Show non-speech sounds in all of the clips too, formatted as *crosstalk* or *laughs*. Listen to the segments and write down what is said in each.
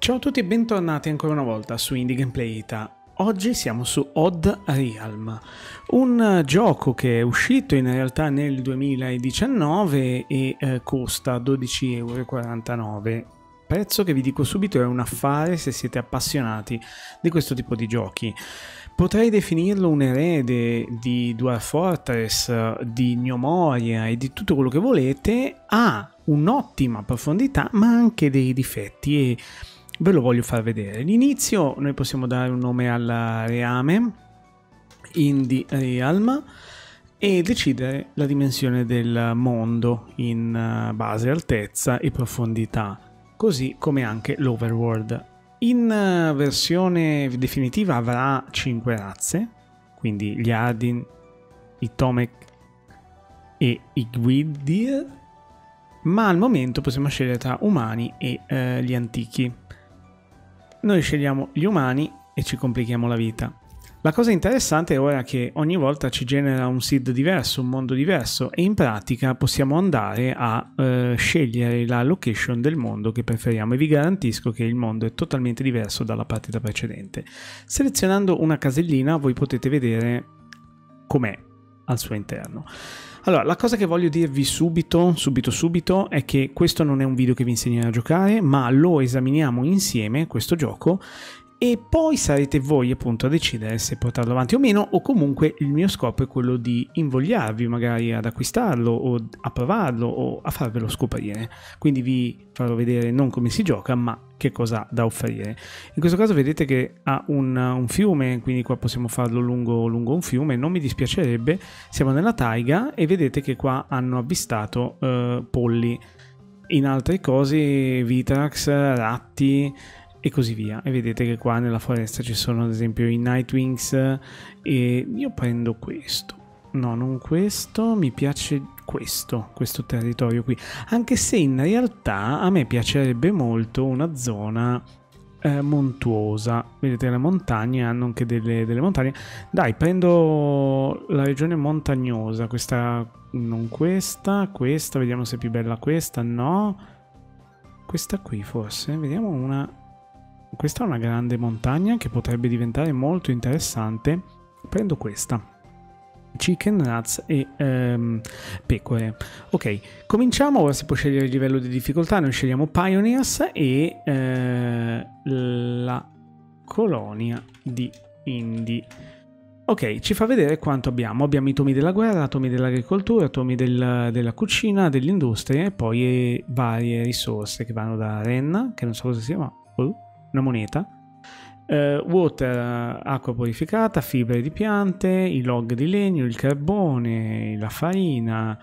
Ciao a tutti e bentornati ancora una volta su Indie Gameplay Ita. Oggi siamo su Odd Realm, un gioco che è uscito in realtà nel 2019 e eh, costa 12,49€. Prezzo che vi dico subito è un affare se siete appassionati di questo tipo di giochi. Potrei definirlo un erede di Dwarf Fortress, di Gnomoria e di tutto quello che volete, ha un'ottima profondità ma anche dei difetti e ve lo voglio far vedere. All'inizio noi possiamo dare un nome al reame, indi realm, e decidere la dimensione del mondo in eh, base, altezza e profondità, così come anche l'overworld. In eh, versione definitiva avrà 5 razze, quindi gli Ardin, i Tomek e i Gwydir, ma al momento possiamo scegliere tra umani e eh, gli antichi noi scegliamo gli umani e ci complichiamo la vita. La cosa interessante è ora che ogni volta ci genera un seed diverso, un mondo diverso e in pratica possiamo andare a eh, scegliere la location del mondo che preferiamo e vi garantisco che il mondo è totalmente diverso dalla partita precedente. Selezionando una casellina voi potete vedere com'è al suo interno. Allora, la cosa che voglio dirvi subito, subito, subito, è che questo non è un video che vi insegnerà a giocare, ma lo esaminiamo insieme, questo gioco, e poi sarete voi appunto a decidere se portarlo avanti o meno o comunque il mio scopo è quello di invogliarvi magari ad acquistarlo o a provarlo o a farvelo scoprire quindi vi farò vedere non come si gioca ma che cosa ha da offrire in questo caso vedete che ha un, un fiume quindi qua possiamo farlo lungo, lungo, un fiume non mi dispiacerebbe siamo nella taiga e vedete che qua hanno avvistato eh, polli in altre cose vitrax, ratti e così via. E vedete che qua nella foresta ci sono ad esempio i Nightwings e io prendo questo. No, non questo, mi piace questo, questo territorio qui. Anche se in realtà a me piacerebbe molto una zona eh, montuosa. Vedete le montagne, hanno anche delle, delle montagne. Dai, prendo la regione montagnosa, questa non questa, questa, vediamo se è più bella questa, no questa qui forse vediamo una questa è una grande montagna che potrebbe diventare molto interessante. Prendo questa. Chicken, nuts e um, pecore. Ok, cominciamo. Ora si può scegliere il livello di difficoltà. Noi scegliamo Pioneers e uh, la colonia di Indy. Ok, ci fa vedere quanto abbiamo. Abbiamo i tomi della guerra, tomi dell'agricoltura, tomi del, della cucina, dell'industria e poi eh, varie risorse che vanno da Renna, che non so cosa sia, ma... Oh una moneta, Uh, water, acqua purificata, fibre di piante, i log di legno, il carbone, la farina,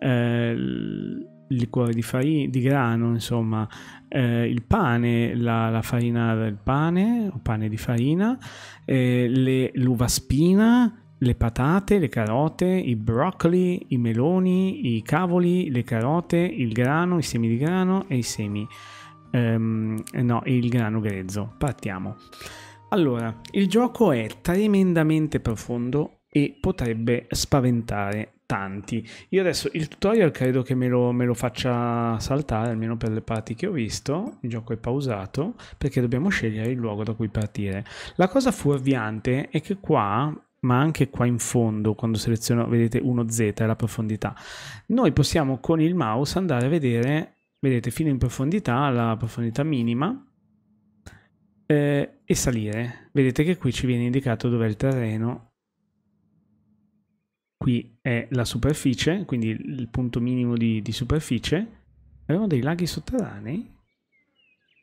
uh, il liquore di, farina, di grano, insomma, uh, il pane, la, la, farina del pane o pane di farina, le, l'uva spina, le patate, le carote, i broccoli, i meloni, i cavoli, le carote, il grano, i semi di grano e i semi ehm, no, il grano grezzo. Partiamo. Allora, il gioco è tremendamente profondo e potrebbe spaventare tanti. Io adesso il tutorial credo che me lo, me lo, faccia saltare, almeno per le parti che ho visto. Il gioco è pausato perché dobbiamo scegliere il luogo da cui partire. La cosa fuorviante è che qua, ma anche qua in fondo, quando seleziono, vedete 1Z è la profondità, noi possiamo con il mouse andare a vedere vedete fino in profondità, la profondità minima eh, e salire. Vedete che qui ci viene indicato dove è il terreno. Qui è la superficie, quindi il punto minimo di, di superficie. Abbiamo dei laghi sotterranei?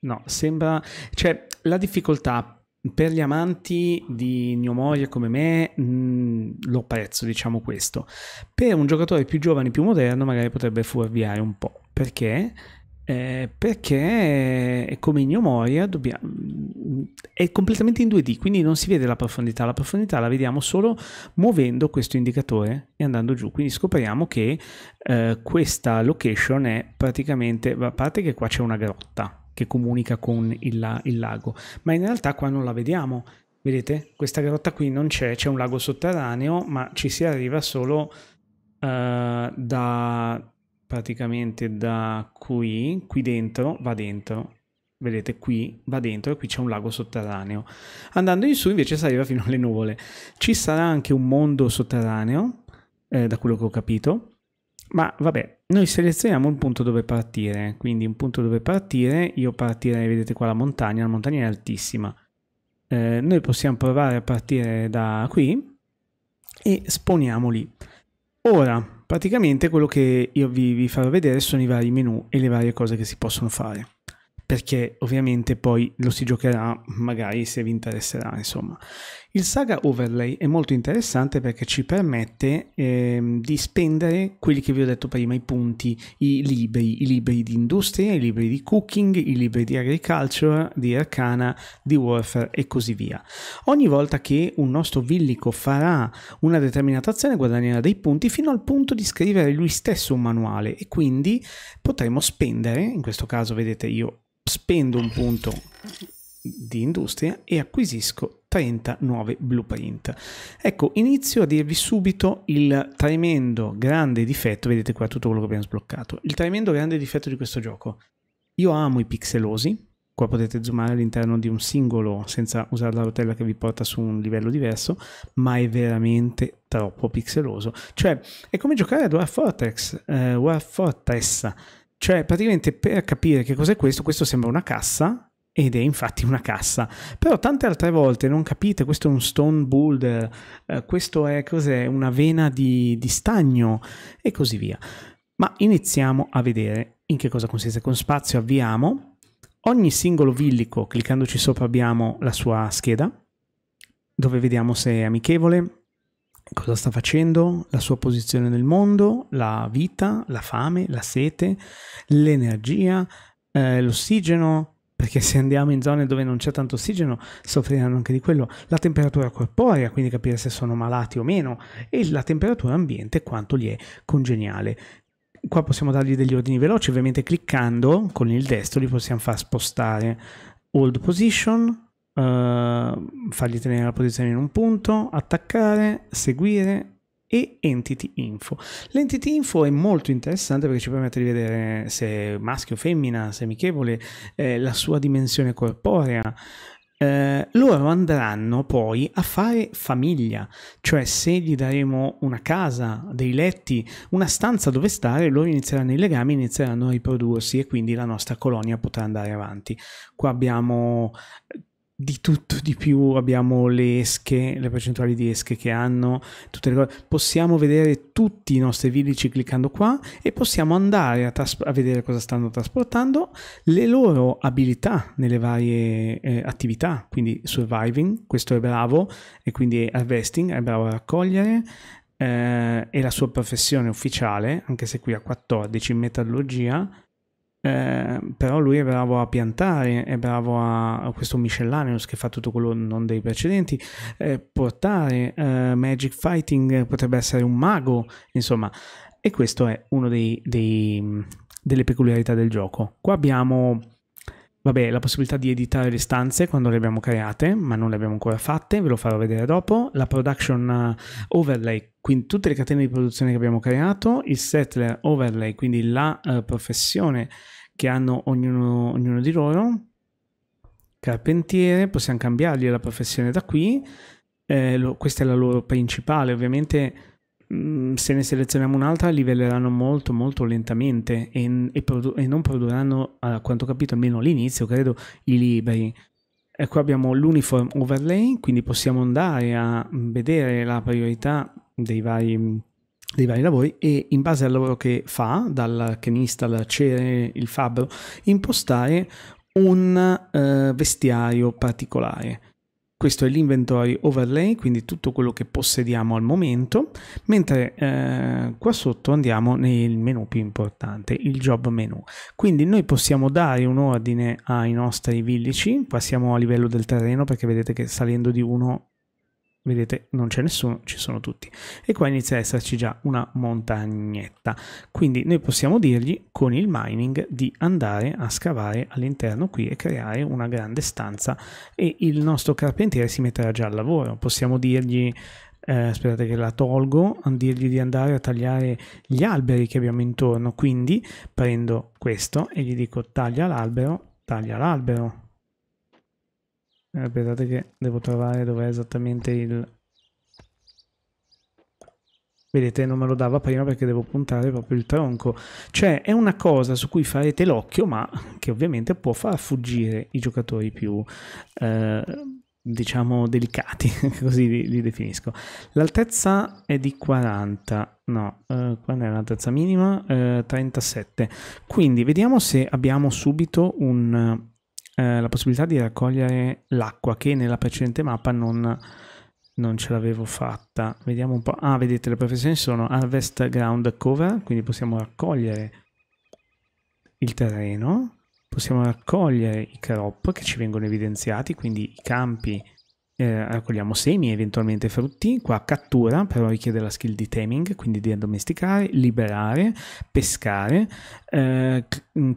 No, sembra... Cioè, la difficoltà per gli amanti di Gnomoria come me mh, mm, lo prezzo, diciamo questo. Per un giocatore più giovane, più moderno, magari potrebbe fuorviare un po'. Perché? Eh, perché eh, come Gnomoria mm, è completamente in 2D, quindi non si vede la profondità. La profondità la vediamo solo muovendo questo indicatore e andando giù. Quindi scopriamo che eh, questa location è praticamente, a parte che qua c'è una grotta, che comunica con il, il lago, ma in realtà qua non la vediamo. Vedete? Questa grotta qui non c'è, c'è un lago sotterraneo, ma ci si arriva solo Uh, da praticamente da qui, qui dentro, va dentro. Vedete qui va dentro e qui c'è un lago sotterraneo. Andando in su invece si arriva fino alle nuvole. Ci sarà anche un mondo sotterraneo, eh, da quello che ho capito. Ma vabbè, noi selezioniamo un punto dove partire, quindi un punto dove partire, io partirei, vedete qua la montagna, la montagna è altissima. Eh, noi possiamo provare a partire da qui e sponiamo lì. Ora, praticamente quello che io vi, vi farò vedere sono i vari menu e le varie cose che si possono fare, perché ovviamente poi lo si giocherà magari se vi interesserà, insomma. Il Saga Overlay è molto interessante perché ci permette ehm, di spendere quelli che vi ho detto prima, i punti, i libri, i libri di industria, i libri di cooking, i libri di agriculture, di arcana, di warfare e così via. Ogni volta che un nostro villico farà una determinata azione guadagnerà dei punti fino al punto di scrivere lui stesso un manuale e quindi potremo spendere, in questo caso vedete io spendo un punto di industria e acquisisco 30 nuove blueprint. Ecco, inizio a dirvi subito il tremendo grande difetto, vedete qua tutto quello che abbiamo sbloccato, il tremendo grande difetto di questo gioco. Io amo i pixelosi, qua potete zoomare all'interno di un singolo senza usare la rotella che vi porta su un livello diverso, ma è veramente troppo pixeloso. Cioè, è come giocare ad War Fortress, eh, War Fortress. Cioè, praticamente per capire che cos'è questo, questo sembra una cassa ed è infatti una cassa. Però tante altre volte non capite, questo è un stone boulder, eh, questo è cos'è, una vena di, di stagno e così via. Ma iniziamo a vedere in che cosa consiste. Con spazio avviamo, ogni singolo villico, cliccandoci sopra abbiamo la sua scheda, dove vediamo se è amichevole, cosa sta facendo, la sua posizione nel mondo, la vita, la fame, la sete, l'energia, eh, l'ossigeno, perché se andiamo in zone dove non c'è tanto ossigeno soffriranno anche di quello, la temperatura corporea, quindi capire se sono malati o meno, e la temperatura ambiente quanto gli è congeniale. Qua possiamo dargli degli ordini veloci, ovviamente cliccando con il destro li possiamo far spostare hold position, Uh, fargli tenere la posizione in un punto, attaccare, seguire e Entity Info. L'Entity Info è molto interessante perché ci permette di vedere se è maschio o femmina, se è amichevole, eh, la sua dimensione corporea. Eh, loro andranno poi a fare famiglia, cioè se gli daremo una casa, dei letti, una stanza dove stare, loro inizieranno i legami, inizieranno a riprodursi e quindi la nostra colonia potrà andare avanti. Qua abbiamo di tutto di più, abbiamo le esche, le percentuali di esche che hanno, tutte le cose. Possiamo vedere tutti i nostri village cliccando qua e possiamo andare a, a vedere cosa stanno trasportando, le loro abilità nelle varie eh, attività, quindi surviving, questo è bravo, e quindi harvesting, è bravo a raccogliere, eh, e la sua professione ufficiale, anche se qui a 14 in metallurgia, eh, però lui è bravo a piantare, è bravo a, a questo miscellaneous che fa tutto quello non dei precedenti, eh, portare eh, Magic Fighting potrebbe essere un mago, insomma, e questo è uno dei, dei, delle peculiarità del gioco. Qua abbiamo Vabbè, la possibilità di editare le stanze quando le abbiamo create, ma non le abbiamo ancora fatte, ve lo farò vedere dopo. La production eh, overlay, quindi tutte le catene di produzione che abbiamo creato, il settler overlay, quindi la uh, professione che hanno ognuno, ognuno di loro. Carpentiere, possiamo cambiargli la professione da qui, eh, lo, questa è la loro principale, ovviamente Mm, se ne selezioniamo un'altra livelleranno molto molto lentamente e, e, produ e non produrranno, a quanto ho capito almeno all'inizio, credo, i libri. E qua abbiamo l'uniform overlay, quindi possiamo andare a vedere la priorità dei vari, dei vari lavori e in base al lavoro che fa, dall'arcanista, al il fabbro, impostare un uh, vestiario particolare. Questo è l'inventory overlay, quindi tutto quello che possediamo al momento, mentre eh, qua sotto andiamo nel menu più importante, il job menu. Quindi noi possiamo dare un ordine ai nostri villici, siamo a livello del terreno perché vedete che salendo di uno Vedete, non c'è nessuno, ci sono tutti. E qua inizia ad esserci già una montagnetta. Quindi noi possiamo dirgli con il mining di andare a scavare all'interno qui e creare una grande stanza e il nostro carpentiere si metterà già al lavoro. Possiamo dirgli eh, aspettate che la tolgo, dirgli di andare a tagliare gli alberi che abbiamo intorno, quindi prendo questo e gli dico taglia l'albero, taglia l'albero, Aspettate eh, che devo trovare dov'è esattamente il... Vedete, non me lo dava prima perché devo puntare proprio il tronco. Cioè, è una cosa su cui farete l'occhio, ma che ovviamente può far fuggire i giocatori più, eh, diciamo, delicati, *laughs* così li, li definisco. L'altezza è di 40, no, eh, qual è l'altezza minima? Eh, 37. Quindi vediamo se abbiamo subito un eh, la possibilità di raccogliere l'acqua che nella precedente mappa non, non ce l'avevo fatta. Vediamo un po'. Ah, vedete, le professioni sono Harvest Ground Cover, quindi possiamo raccogliere il terreno, possiamo raccogliere i crop che ci vengono evidenziati, quindi i campi, eh, raccogliamo semi, e eventualmente frutti, qua cattura, però richiede la skill di taming, quindi di addomesticare, liberare, pescare, eh,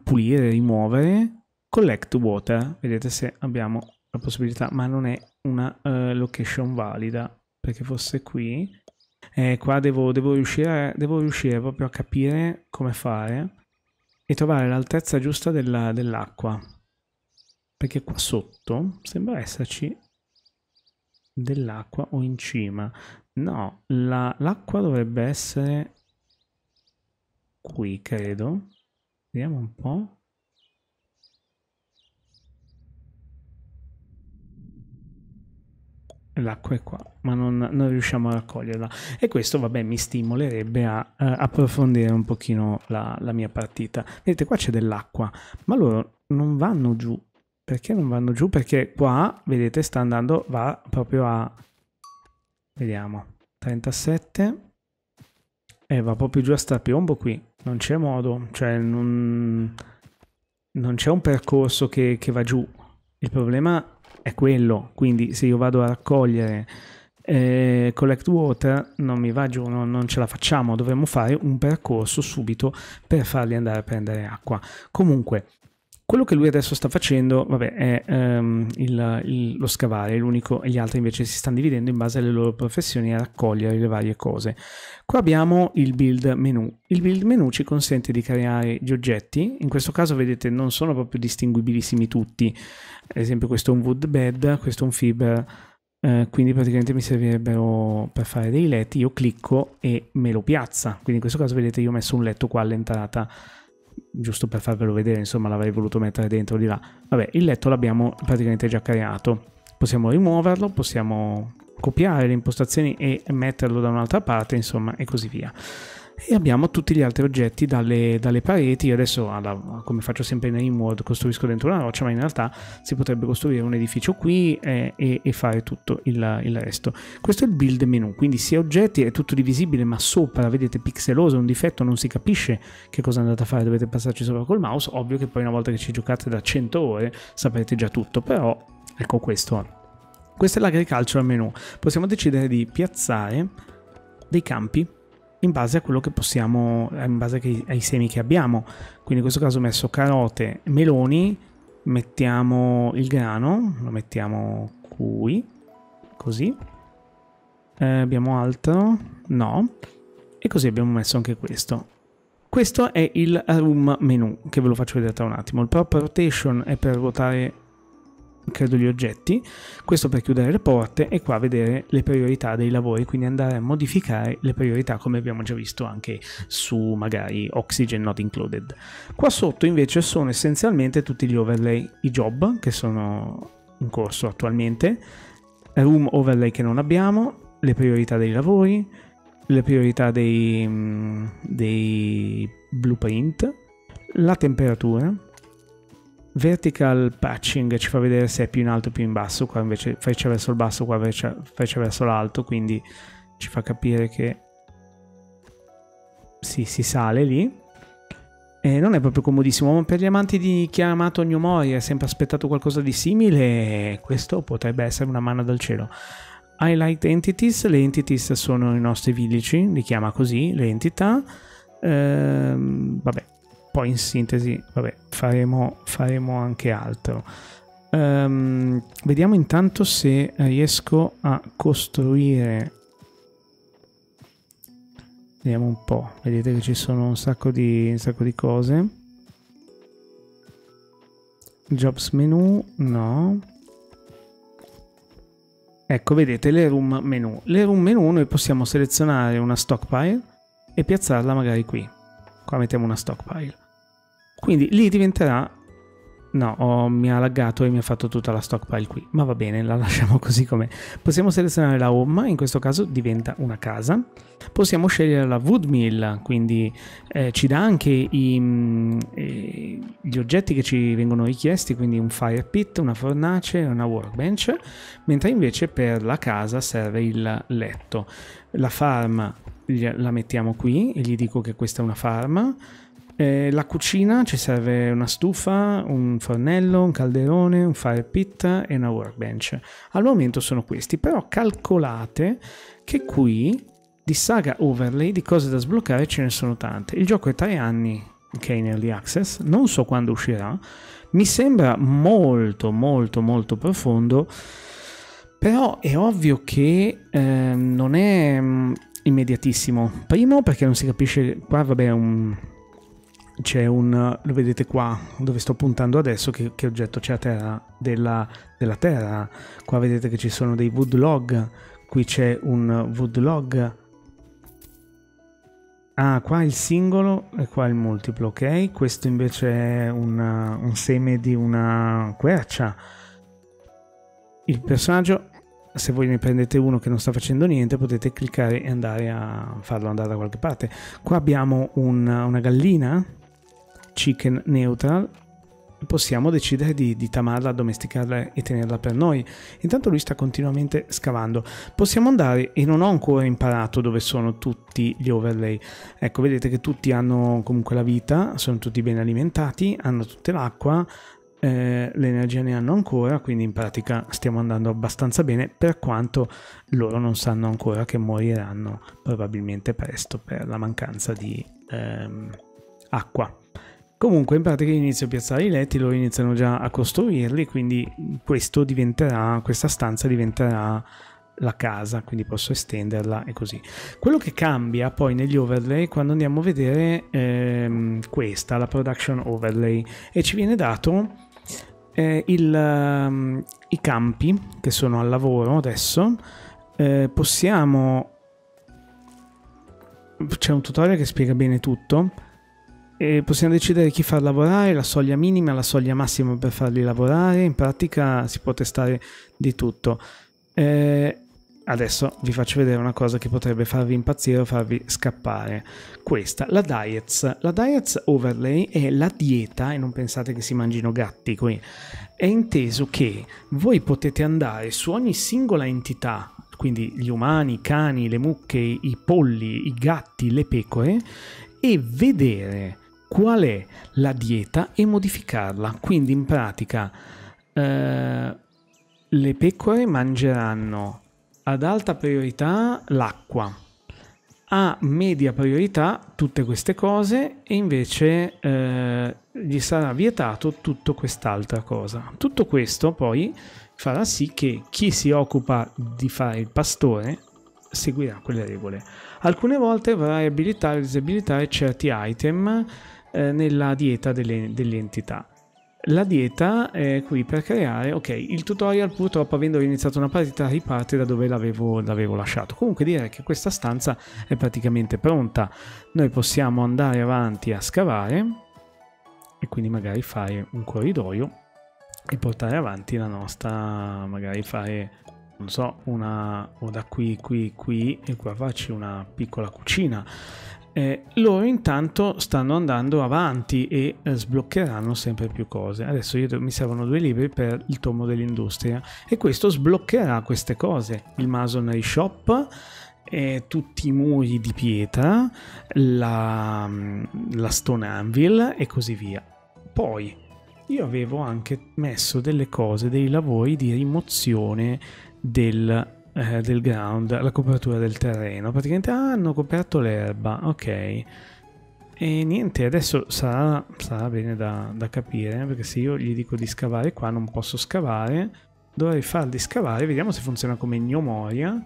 pulire, rimuovere, collect water, vedete se abbiamo la possibilità, ma non è una uh, location valida, perché fosse qui. Eh, qua devo, devo, riuscire, devo riuscire proprio a capire come fare e trovare l'altezza giusta dell'acqua. Dell perché qua sotto sembra esserci dell'acqua o in cima. No, l'acqua la, dovrebbe essere qui, credo. Vediamo un po'. L'acqua è qua, ma non, non, riusciamo a raccoglierla. E questo, vabbè, mi stimolerebbe a, a eh, approfondire un pochino la, la, mia partita. Vedete, qua c'è dell'acqua, ma loro non vanno giù. Perché non vanno giù? Perché qua, vedete, sta andando, va proprio a... Vediamo, 37. E va proprio giù a star piombo qui. Non c'è modo, cioè non, non c'è un percorso che, che va giù. Il problema è quello, quindi se io vado a raccogliere eh, collect water non mi va giù, non, non ce la facciamo, dovremmo fare un percorso subito per farli andare a prendere acqua. Comunque quello che lui adesso sta facendo, vabbè, è ehm, il, il, lo scavare, l'unico e gli altri invece si stanno dividendo in base alle loro professioni a raccogliere le varie cose. Qua abbiamo il build menu. Il build menu ci consente di creare gli oggetti, in questo caso vedete non sono proprio distinguibilissimi tutti, ad esempio questo è un wood bed, questo è un fiber, eh, quindi praticamente mi servirebbero per fare dei letti, io clicco e me lo piazza, quindi in questo caso vedete io ho messo un letto qua all'entrata giusto per farvelo vedere, insomma l'avrei voluto mettere dentro di là. Vabbè, il letto l'abbiamo praticamente già creato. Possiamo rimuoverlo, possiamo copiare le impostazioni e metterlo da un'altra parte, insomma, e così via e abbiamo tutti gli altri oggetti dalle, dalle pareti. Io adesso, alla, come faccio sempre in Inward, costruisco dentro una roccia, ma in realtà si potrebbe costruire un edificio qui eh, e, e, fare tutto il, il, resto. Questo è il build menu, quindi sia oggetti, è tutto divisibile, ma sopra, vedete, pixeloso, un difetto, non si capisce che cosa andate a fare, dovete passarci sopra col mouse. Ovvio che poi una volta che ci giocate da 100 ore saprete già tutto, però ecco questo. Questo è l'agriculture menu. Possiamo decidere di piazzare dei campi in base a quello che possiamo, in base ai semi che abbiamo. Quindi in questo caso ho messo carote, meloni, mettiamo il grano, lo mettiamo qui, così. Eh, abbiamo altro? No. E così abbiamo messo anche questo. Questo è il room menu, che ve lo faccio vedere tra un attimo. Il prop rotation è per ruotare credo gli oggetti, questo per chiudere le porte e qua vedere le priorità dei lavori, quindi andare a modificare le priorità come abbiamo già visto anche su magari Oxygen Not Included. Qua sotto invece sono essenzialmente tutti gli overlay, i job che sono in corso attualmente, room overlay che non abbiamo, le priorità dei lavori, le priorità dei, mm, dei blueprint, la temperatura, vertical patching ci fa vedere se è più in alto o più in basso, qua invece freccia verso il basso, qua invece freccia verso l'alto, quindi ci fa capire che sì, si sale lì. E non è proprio comodissimo, ma per gli amanti di chi ha amato New Mori è sempre aspettato qualcosa di simile, questo potrebbe essere una mano dal cielo. Highlight Entities, le entities sono i nostri villaggi, li chiama così, le entità. Ehm, vabbè, poi in sintesi, vabbè, faremo, faremo anche altro. Um, vediamo intanto se riesco a costruire. Vediamo un po'. Vedete che ci sono un sacco di, un sacco di cose. Jobs menu, no. Ecco, vedete le room menu. Le room menu noi possiamo selezionare una stockpile e piazzarla magari qui. Qua mettiamo una stockpile quindi lì diventerà... No, oh, mi ha laggato e mi ha fatto tutta la stockpile qui, ma va bene, la lasciamo *laughs* così com'è. Possiamo selezionare la home, in questo caso diventa una casa. Possiamo scegliere la wood mill, quindi eh, ci dà anche i, mh, mm, eh, gli oggetti che ci vengono richiesti, quindi un fire pit, una fornace, una workbench, mentre invece per la casa serve il letto. La farm la mettiamo qui e gli dico che questa è una farm eh, la cucina ci serve una stufa, un fornello, un calderone, un fire pit e una workbench. Al momento sono questi, però calcolate che qui di saga overlay di cose da sbloccare ce ne sono tante. Il gioco è tre anni che è in early access, non so quando uscirà, mi sembra molto molto molto profondo, però è ovvio che eh, non è mm, immediatissimo. Primo perché non si capisce, qua vabbè è un c'è un, lo vedete qua dove sto puntando adesso, che, che oggetto c'è a terra della, della, terra. Qua vedete che ci sono dei wood log, qui c'è un wood log. Ah, qua il singolo e qua il multiplo, ok? Questo invece è una, un seme di una quercia. Il personaggio, se voi ne prendete uno che non sta facendo niente, potete cliccare e andare a farlo andare da qualche parte. Qua abbiamo un, una gallina chicken neutral possiamo decidere di, di, tamarla, domesticarla e tenerla per noi. Intanto lui sta continuamente scavando. Possiamo andare, e non ho ancora imparato dove sono tutti gli overlay. Ecco, vedete che tutti hanno comunque la vita, sono tutti ben alimentati, hanno tutta l'acqua, eh, l'energia ne hanno ancora, quindi in pratica stiamo andando abbastanza bene, per quanto loro non sanno ancora che moriranno probabilmente presto per la mancanza di ehm, acqua. Comunque in pratica inizio a piazzare i letti, loro iniziano già a costruirli, quindi questa stanza diventerà la casa, quindi posso estenderla e così. Quello che cambia poi negli overlay quando andiamo a vedere ehm, questa, la production overlay, e ci viene dato eh, il, um, i campi che sono al lavoro adesso, eh, possiamo... c'è un tutorial che spiega bene tutto, e possiamo decidere chi far lavorare, la soglia minima, la soglia massima per farli lavorare, in pratica si può testare di tutto. Eh, adesso vi faccio vedere una cosa che potrebbe farvi impazzire o farvi scappare. Questa, la Diets. La Diets Overlay è la dieta, e non pensate che si mangino gatti qui, è inteso che voi potete andare su ogni singola entità, quindi gli umani, i cani, le mucche, i polli, i gatti, le pecore, e vedere qual è la dieta e modificarla. Quindi in pratica eh, le pecore mangeranno ad alta priorità l'acqua, a media priorità tutte queste cose e invece eh, gli sarà vietato tutto quest'altra cosa. Tutto questo poi farà sì che chi si occupa di fare il pastore seguirà quelle regole. Alcune volte potrai abilitare o disabilitare certi item eh, nella dieta delle, delle entità la dieta è qui per creare ok il tutorial purtroppo avendo iniziato una partita riparte da dove l'avevo, l'avevo, lasciato comunque direi che questa stanza è praticamente pronta noi possiamo andare avanti a scavare e quindi magari fare un corridoio e portare avanti la nostra magari fare non so, una o da qui, qui, qui e qua faccio una piccola cucina. Eh, loro intanto stanno andando avanti e eh, sbloccheranno sempre più cose. Adesso io, mi servono due libri per il tomo dell'industria e questo sbloccherà queste cose. Il Masonry Shop, eh, tutti i muri di pietra, la, mm, la Stone Anvil e così via. Poi io avevo anche messo delle cose, dei lavori di rimozione del, eh, del ground, la copertura del terreno. Praticamente ah, hanno coperto l'erba, ok. E niente, adesso sarà, sarà bene da, da capire, eh, perché se io gli dico di scavare qua non posso scavare, dovrei farli scavare, vediamo se funziona come gnomoria.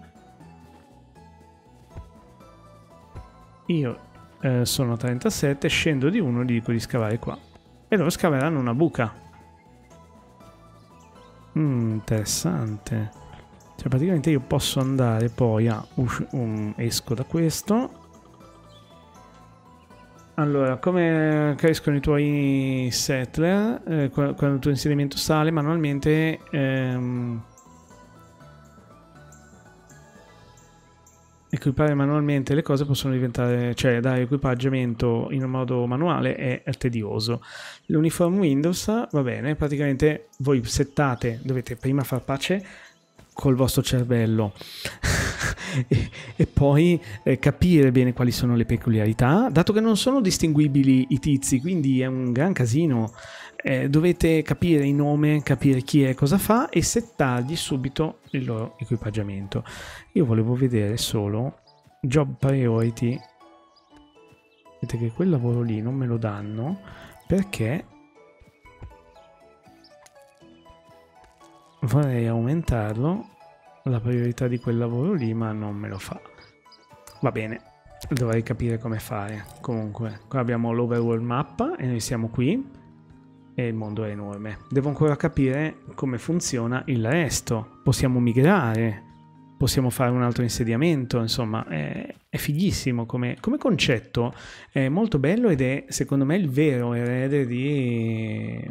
Io eh, sono 37, scendo di uno gli dico di scavare qua. E loro scaveranno una buca. Mm, interessante. Cioè praticamente io posso andare poi a... Um, esco da questo. Allora, come crescono i tuoi settler eh, quando il tuo insediamento sale manualmente... Ehm, equipare manualmente le cose possono diventare, cioè dare equipaggiamento in un modo manuale è, è tedioso. L'uniform Windows va bene, praticamente voi settate, dovete prima far pace col vostro cervello *laughs* e, e, poi eh, capire bene quali sono le peculiarità, dato che non sono distinguibili i tizi, quindi è un gran casino. Eh, dovete capire il nome, capire chi è, cosa fa e settargli subito il loro equipaggiamento. Io volevo vedere solo job priority. Vedete che quel lavoro lì non me lo danno perché vorrei aumentarlo la priorità di quel lavoro lì ma non me lo fa va bene dovrei capire come fare comunque qua abbiamo l'overworld mappa e noi siamo qui e il mondo è enorme devo ancora capire come funziona il resto possiamo migrare possiamo fare un altro insediamento insomma è, è fighissimo come, come concetto è molto bello ed è secondo me il vero erede di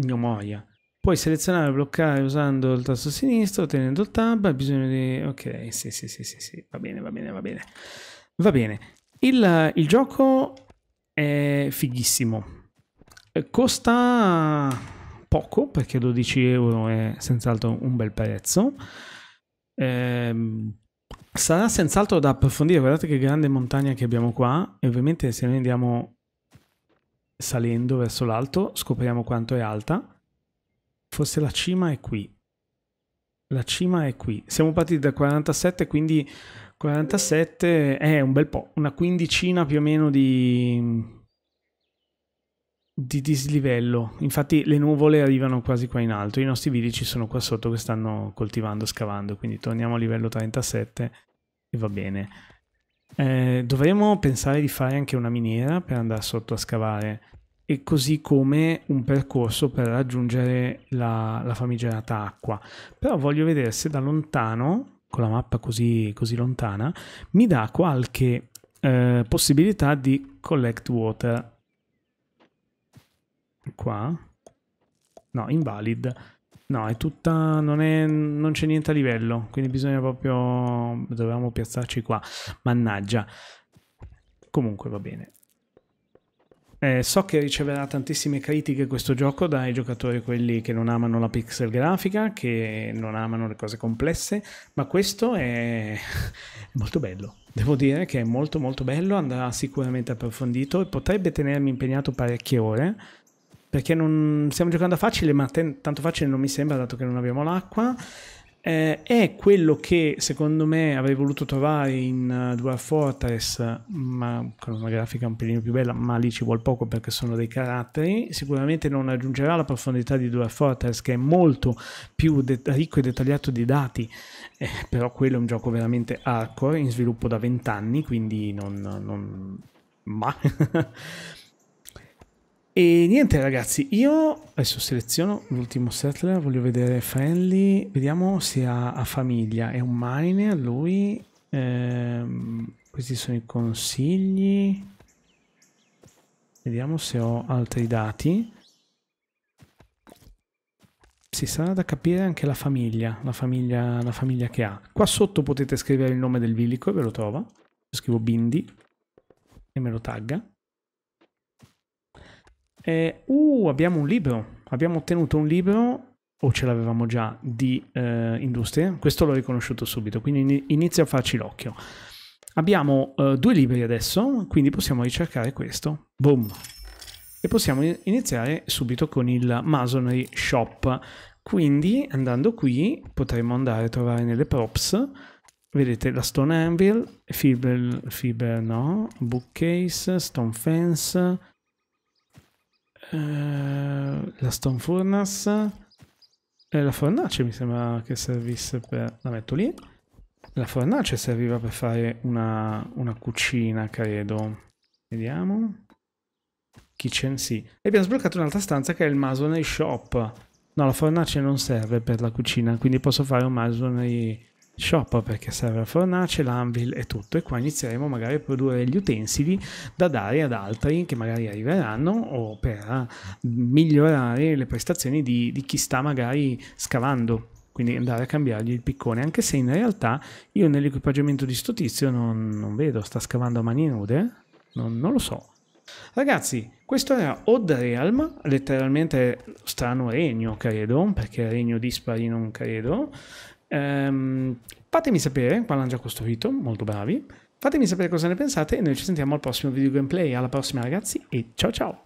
Gnomoia. Puoi selezionare e bloccare usando il tasto sinistro, tenendo il tab, hai bisogno di... Ok, sì, sì, sì, sì, sì, va bene, va bene, va bene. Va bene. Il, il gioco è fighissimo. Eh, costa poco, perché 12 euro è senz'altro un bel prezzo. Ehm, sarà senz'altro da approfondire, guardate che grande montagna che abbiamo qua e ovviamente se noi andiamo salendo verso l'alto scopriamo quanto è alta. Forse la cima è qui. La cima è qui. Siamo partiti da 47, quindi 47 è un bel po', una quindicina più o meno di, di dislivello. Infatti le nuvole arrivano quasi qua in alto, i nostri vidici sono qua sotto che stanno coltivando, scavando, quindi torniamo a livello 37 e va bene. Eh, dovremmo pensare di fare anche una miniera per andare sotto a scavare e così come un percorso per raggiungere la, la famigerata acqua. Però voglio vedere se da lontano, con la mappa così, così lontana, mi dà qualche eh, possibilità di collect water. Qua. No, invalid. No, è tutta. Non, è, non c'è niente a livello. Quindi bisogna proprio. Dovevamo piazzarci qua. Mannaggia. Comunque va bene. Eh, so che riceverà tantissime critiche questo gioco dai giocatori quelli che non amano la pixel grafica, che non amano le cose complesse, ma questo è *laughs* molto bello. Devo dire che è molto molto bello, andrà sicuramente approfondito e potrebbe tenermi impegnato parecchie ore perché non stiamo giocando a facile, ma ten, tanto facile non mi sembra dato che non abbiamo l'acqua. Eh, è quello che secondo me avrei voluto trovare in uh, Dwarf Fortress, ma con una grafica un pelino più bella, ma lì ci vuole poco perché sono dei caratteri. Sicuramente non aggiungerà la profondità di Dual Fortress, che è molto più de- ricco e dettagliato di dati, eh, però quello è un gioco veramente hardcore, in sviluppo da 20 anni, quindi non... non... ma... *laughs* E niente ragazzi, io adesso seleziono l'ultimo settler, voglio vedere Friendly, vediamo se ha, ha famiglia, è un miner lui, ehm, questi sono i consigli, vediamo se ho altri dati. Sì, sarà da capire anche la famiglia, la famiglia, la famiglia che ha. Qua sotto potete scrivere il nome del villico e ve lo trova, scrivo Bindi e me lo tagga. Eh, uh, abbiamo un libro. Abbiamo ottenuto un libro o ce l'avevamo già di eh, industria, questo l'ho riconosciuto subito, quindi inizia a farci l'occhio. Abbiamo eh, due libri adesso, quindi possiamo ricercare questo, boom, e possiamo iniziare subito con il Masonry Shop. Quindi andando qui potremmo andare a trovare nelle props, vedete la Stone Anvil, Fiber, fiber no, Bookcase, Stone Fence, eh, la stone furnace. e eh, la fornace mi sembra che servisse per... La metto lì. La fornace serviva per fare una, una cucina, credo. Vediamo. Kitchen, sì. E abbiamo sbloccato un'altra stanza che è il masonry shop. No, la fornace non serve per la cucina, quindi posso fare un masonry shop perché serve la fornace, l'anvil e tutto e qua inizieremo magari a produrre gli utensili da dare ad altri che magari arriveranno o per eh, migliorare le prestazioni di, di chi sta magari scavando quindi andare a cambiargli il piccone, anche se in realtà io nell'equipaggiamento di sto tizio non, non vedo, sta scavando a mani nude, non, non lo so. Ragazzi, questo era Odd Realm, letteralmente strano regno, credo, perché regno dispari non credo, Ehm, fatemi sapere, qua l'hanno già costruito, molto bravi. Fatemi sapere cosa ne pensate e noi ci sentiamo al prossimo video gameplay. Alla prossima ragazzi e ciao ciao!